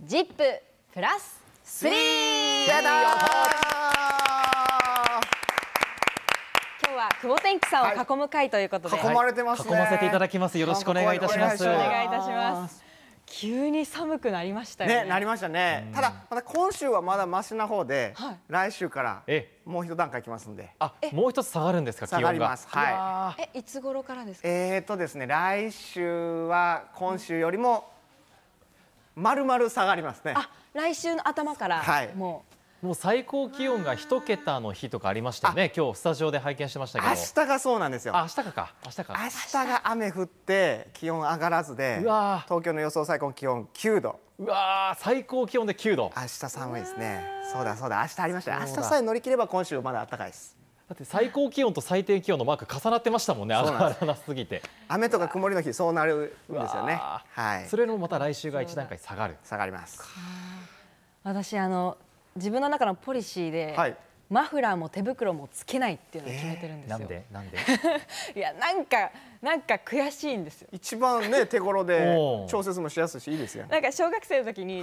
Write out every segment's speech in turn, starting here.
ジッププラス3今日は久保天気さんを囲む会ということで、はい、囲まれてます、ね、囲ませていただきますよろしくお願いいたしますお願いいたします急に寒くなりましたね、ね、なりましたね。ただまだ今週はまだマシな方で、はい、来週からもう一段階きますんで。あ、もう一つ下がるんですか下がります。はい。えいつ頃からですか。えー、っとですね来週は今週よりも、うんまるまる下がりますね。あ来週の頭から、はい、もう。もう最高気温が一桁の日とかありましたよね。今日スタジオで拝見してましたけど。明日がそうなんですよ。明日かか。明日か。明日が雨降って気温上がらずで、東京の予想最高気温9度。うわ最高気温で9度。明日寒いですね。そうだそうだ。明日ありました。明日さえ乗り切れば今週まだ暖かいです。だって最高気温と最低気温のマーク重なってましたもんね、上がすぎて。雨とか曇りの日、そうなるんですよね。はい。それのまた来週が一段階下がる。下がります。私あの自分の中のポリシーで、はい、マフラーも手袋もつけないっていうのを決めてるんですよ。えー、なんでなんで？いやなんかなんか悔しいんですよ。一番ね 手頃で調節もしやすいしいいですよ。なんか小学生の時にずっ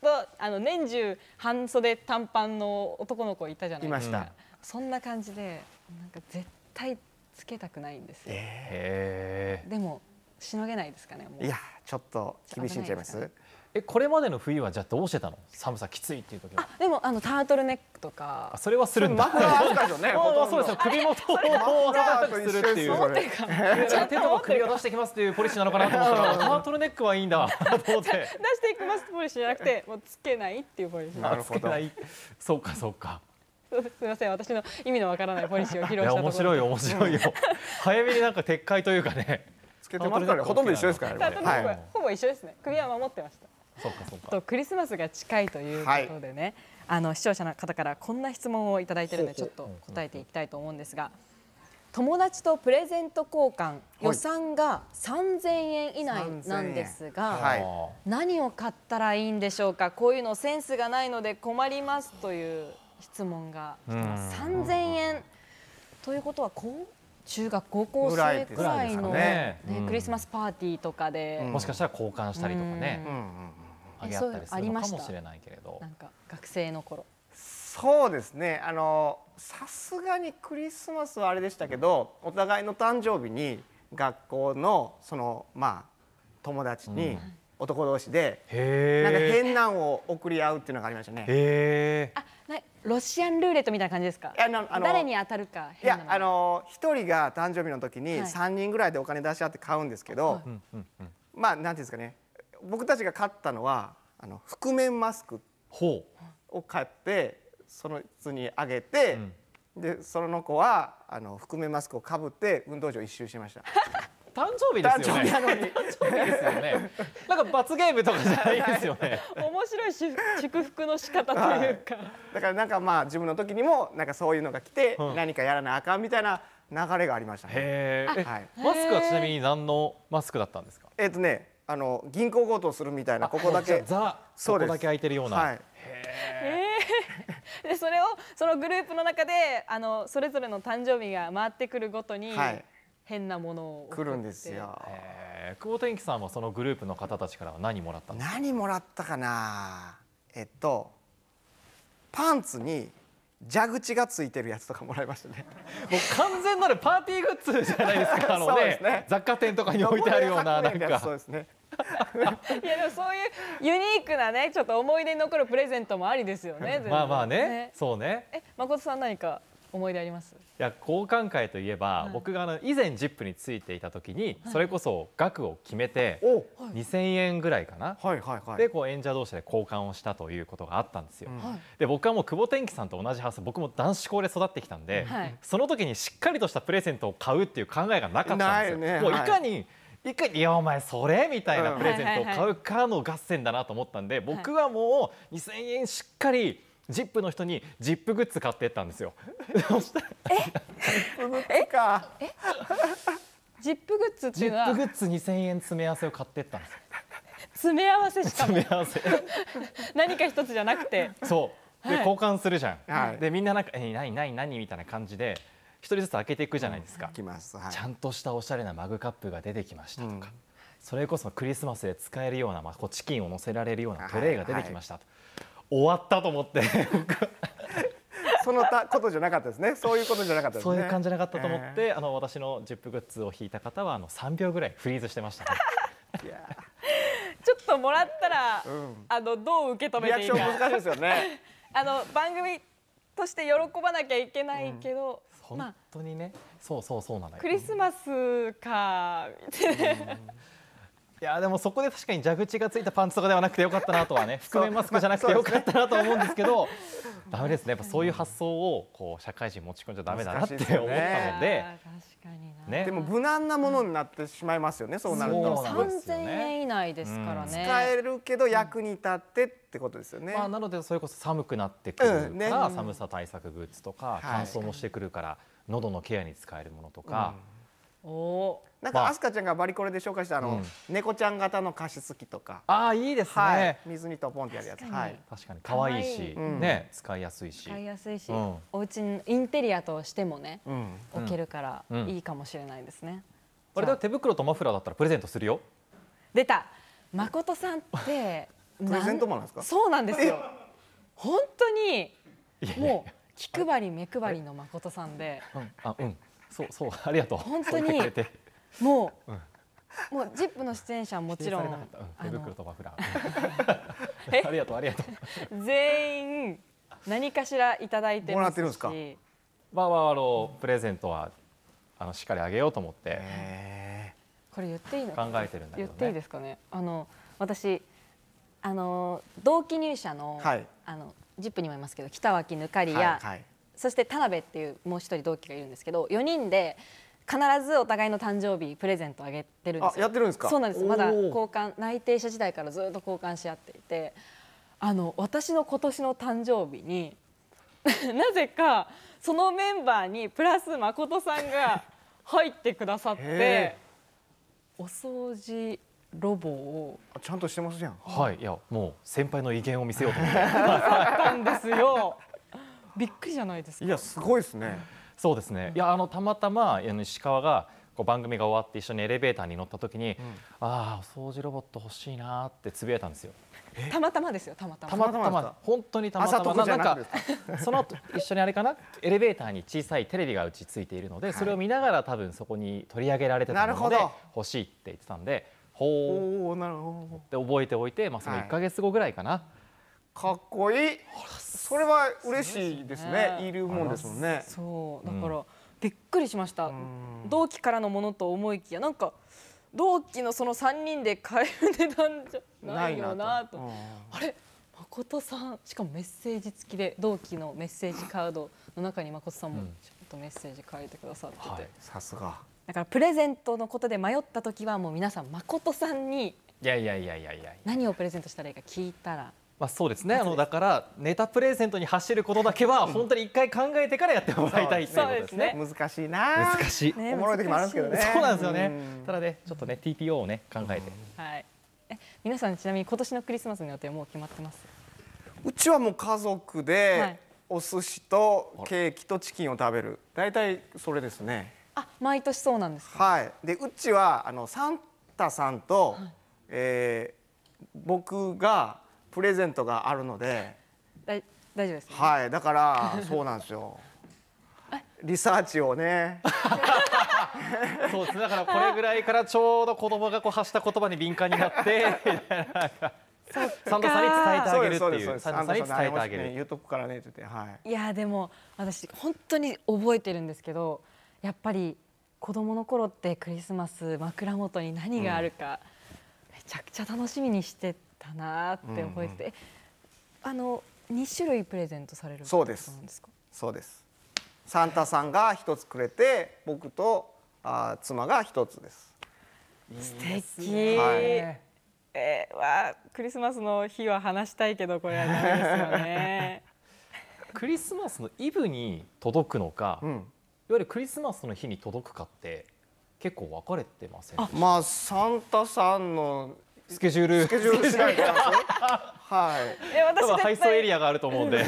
と、はい、あの年中半袖短パンの男の子いたじゃないですか。いました。そんな感じでなんか絶対つけたくないんですよ、えー、でもしのげないですかねいやちょっと厳しいんちゃいますえこれまでの冬はじゃどうしてたの寒さきついっていう時はでもあのタートルネックとかそれはするんだ そうです首元を長くするっていう手と首を出してきますっていうポリシーなのかなと思ったら タートルネックはいいんだ 出していきますポリシーじゃなくてもうつけないっていうポリシーなるほどそうかそうか すみません、私の意味のわからないポリシーを披露した面白い面白いよ。早めになんか撤回というかね。つけてますから、ほとんど一緒ですからね。はい、ほぼ一緒ですね。首は守ってました。そうかそうか。とクリスマスが近いということでね、はい、あの視聴者の方からこんな質問を頂いてるのでちょっと答えていきたいと思うんですが。友達とプレゼント交換予算が3000円以内なんですが、はい、何を買ったらいいんでしょうかこういうのセンスがないので困りますという質問が来てます。3000円ということはこう中学高校生くらいのね、クリスマスパーティーとかで、もしかしたら交換したりとかね、あげあったりするかもしれないけれどなんか学生の頃そうですねあのさすがにクリスマスはあれでしたけどお互いの誕生日に学校のそのまあ友達に、男同士でなんか変なを送り合うっていうのがありましたね。あロシアンルーレットみたいな感じですか誰に当たるかいやあの一人が誕生日の時に三人ぐらいでお金出し合って買うんですけど、はい、まあなんていうんですかね僕たちが買ったのはあの覆面マスクを買ってそのつにあげて、うん、でその子はあの覆面マスクをかぶって運動場一周しました。誕生日ですよね。誕生日ですよね。なんか罰ゲームとかじゃないですよね。面白いし祝福の仕方というか、はい、だからなんかまあ自分の時にもなんかそういうのが来て、何かやらなあかんみたいな流れがありましたね。へはい、マスクはちなみに何のマスクだったんですか。えっ、ー、とねあの銀行強盗するみたいなここだけザそうこだけ空いてるような。はい、え。でそれをそのグループの中であのそれぞれの誕生日が回ってくるごとに。はい変なものを来るんですよえ久保天気さんはそのグループの方たちからは何もらった何もらったかなえっとパンツに蛇口がついてるやつとかもらいましたね もう完全なるパーティーグッズじゃないですか あのね、ね、雑貨店とかに置いてあるようななんかそうですね いやでもそういうユニークなねちょっと思い出に残るプレゼントもありですよね。まあまあね、ね、そうね。え誠さん何か思い出ありますいや交換会といえば、はい、僕があの以前「ジップについていた時に、それこそ額を決めて、はい、2,000円ぐらいかな、はいはいはい、でこう演者同士で交換をしたということがあったんですよ。はい、で僕はもう久保天気さんと同じハウ僕も男子校で育ってきたんで、その時にしっかりとしたプレゼントを買うっていう考えがなかったんですよ。いね、もういかに、いくいやお前それみたいなプレゼントを買うかの合戦だなと思ったんで、僕はもう2,000円しっかりジップの人にジップグッズ買ってったんですよ。ジップグッズってジいうのップグッズ二千円詰め合わせを買ってったんです詰め合わせしかも詰め合わせ。何か一つじゃなくてそう。で交換するじゃん。はいでみんななんかえ何何何みたいな感じで一人ずつ開けていくじゃないですか。きます。ち。ゃんとしたおしゃれなマグカップが出てきましたとか、うんそれこそクリスマスで使えるような、まあ、こうチキンを乗せられるようなトレイが出てきましたと、終わったと思ってそのたことじゃなかったですねそういうことじゃなかったですねそういう感じじゃなかったと思って、えー、あの私のジップグッズを引いた方はあの3秒ぐらいフリーズしてました、ね、ちょっともらったら、うん、あのどう受け止めていいか難しいですよね あの番組として喜ばなきゃいけないけど、うん、本当にね、まあ、そうそうそうなのよクリスマスか、うんやでもそこで確かに蛇口がついたパンツとかではなくてよかったなとはね覆面 マスクじゃなくてよかったなと思うんですけどダメですねやっぱそういう発想をこう社会人持ち込んじゃだめだなって思ったので、ね、でも無難なものになってしまいますよね、そうなると3000円以内ですからね、使えるけど役に立ってってことですよね、まあ、なのでそれこそ寒くなってくるから、寒さ対策グッズとか乾燥もしてくるから、喉のケアに使えるものとか。おなんか、あ、飛鳥ちゃんがバリコレで紹介したあの、猫ちゃん型の加湿器とかああいいですね、はい、水にとポンってやるやつはい、確かに可愛いし、ね使いやすいし使いやすいし、うん、お家にインテリアとしてもね、うん、置けるからいいかもしれないですね、あれだ手袋とマフラーだったらプレゼントするよ出た誠さんって プレゼントマンですかそうなんですよ本当にもう気配り目配りの誠さんで、うん、あうんそうそう ありがとう本当にもう、うんもうジップの出演者はもちろん、手袋とマフラー。ありがとうありがとう。全員何かしらいただいてますし。まあまああのプレゼントはあのしっかりあげようと思って。これ言っていいの？考えてるんだけど、ね、言っていいですかね？あの私あの同期入社の、はい、あのジップにもいますけど北脇ぬかりや、はいはい、そして田辺っていうもう一人同期がいるんですけど4人で必ずお互いの誕生日プレゼントあげてるんですやってるんですかそうなんですまだ交換内定者時代からずっと交換し合っていてあの私の今年の誕生日に なぜかそのメンバーにプラス誠さんが入ってくださってお掃除ロボをちゃんとしてますじゃんはいいやもう先輩の威厳を見せようと思ってたんですよびっくりじゃないですかいやすごいですねそうですね、いやあのたまたま石川がこう番組が終わって一緒にエレベーターに乗った時に、うん、ああ掃除ロボット欲しいなってつぶやいたんですよたまたまですよたまたまたまたま本当にたまたまなんかその後一緒にあれかなエレベーターに小さいテレビがうちついているので、はい、それを見ながら多分そこに取り上げられてたので欲しいって言ってたんでほうって覚えておいて、まあ、その1か月後ぐらいかな、はい、かっこいいそれは嬉しいですね。いるもんですもんね。そうだから、びっくりしました。同期からのものと思いきやなんか同期のその3人で買える値段じゃないよなと。なあれ誠さんしかもメッセージ付きで同期のメッセージカードの中に誠さんもちょっとメッセージ書いてくださってて、さすがだからプレゼントのことで迷った時はもう皆さん誠さんにいやいやいやいやいや何をプレゼントしたらいいか聞いたらまあ、そうですねあのだからネタプレゼントに走ることだけは本当に一回考えてからやってもらいたいということですね。難しいな難しい、ね、おもろい時もあるんですけどねそうなんですよねただねちょっとね TPO をね考えて、はいえ皆さんちなみに今年のクリスマスの予定もう決まってますうちはもう家族で、お寿司とケーキとチキンを食べる大体それですねあ毎年そうなんですか、はいでうちはあのサンタさんと、はい、えー、僕がプレゼントがあるので大丈夫です、ね、はいだから そうなんですよリサーチをねそうですねだからこれぐらいからちょうど子供がこう発した言葉に敏感になってサンドさんに伝えてあげるっていうサンドさんに伝えてあげる、ね、言うとこからねって言って、はい、いやでも私本当に覚えてるんですけどやっぱり子供の頃ってクリスマス枕元に何があるか、うん、めちゃくちゃ楽しみにしてたなって覚えてて、うん、あの二種類プレゼントされるそうですそうですサンタさんが一つくれて僕とあ妻が一つです素敵、いいはいえー、わクリスマスの日は話したいけどこれはダメですよね クリスマスのイブに届くのか、うん、いわゆるクリスマスの日に届くかって結構分かれてませんまあサンタさんのスケジュールスケジュールしないとはいえ私は配送エリアがあると思うんで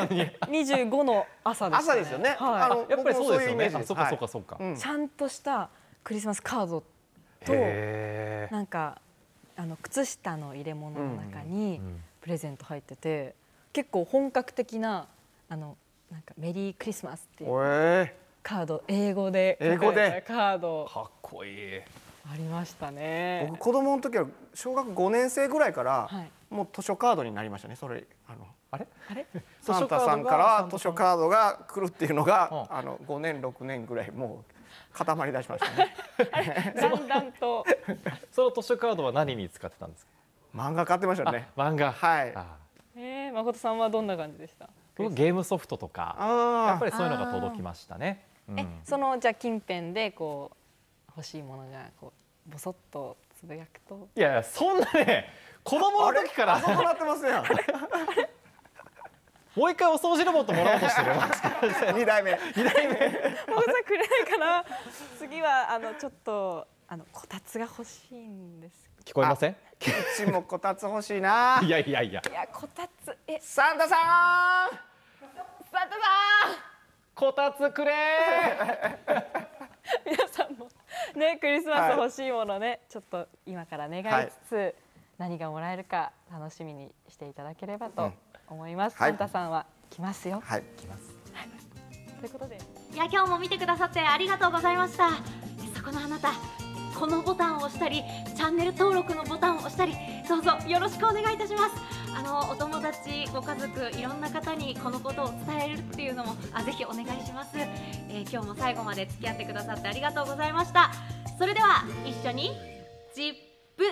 二十五の朝です、ね、朝ですよね、はい、あのやっぱりそうですよねそうかそうかそうか、はいうん、ちゃんとしたクリスマスカードとなんかあの靴下の入れ物の中にプレゼント入ってて、うんうん、結構本格的なあのなんかメリークリスマスっていうカード英語で英語でカードかっこいいありましたね僕子供の時は小学5年生ぐらいから、はい、もう図書カードになりましたねそれあのあれあれサンタさんからは図書カードが来るっていうのが、あの5年6年ぐらいもう固まり出しましたね だんだんとその図書カードは何に使ってたんですか漫画買ってましたね漫画はいええー、誠さんはどんな感じでしたゲームソフトとかやっぱりそういうのが届きましたね、うん、そのじゃ近辺でこう欲しいものがこうボソッとつぶやくといやいやそんなね子供の時から遊ばってますやもう一回お掃除ロボットもらおうとしてる。二代目。二代目。もうさくれないかな次はあのちょっとあのこたつが欲しいんです。聞こえません？キッチンもこたつ欲しいな。いやいやいや。いやこたつえ。サンタさん。サンタさん。こたつくれ。皆さんも。ね、クリスマス欲しいものね、はい、ちょっと今から願いつつ、はい、何がもらえるか楽しみにしていただければと思います。うん、サンタさんは来ますよ。はい、来ます。ということで、いや今日も見てくださってありがとうございました。そこのあなた、このボタンを押したり、チャンネル登録のボタンを押したり、どうぞよろしくお願いいたします。あのお友達ご家族いろんな方にこのことを伝えるっていうのもあぜひお願いします、えー、今日も最後まで付き合ってくださってありがとうございましたそれでは一緒にジップ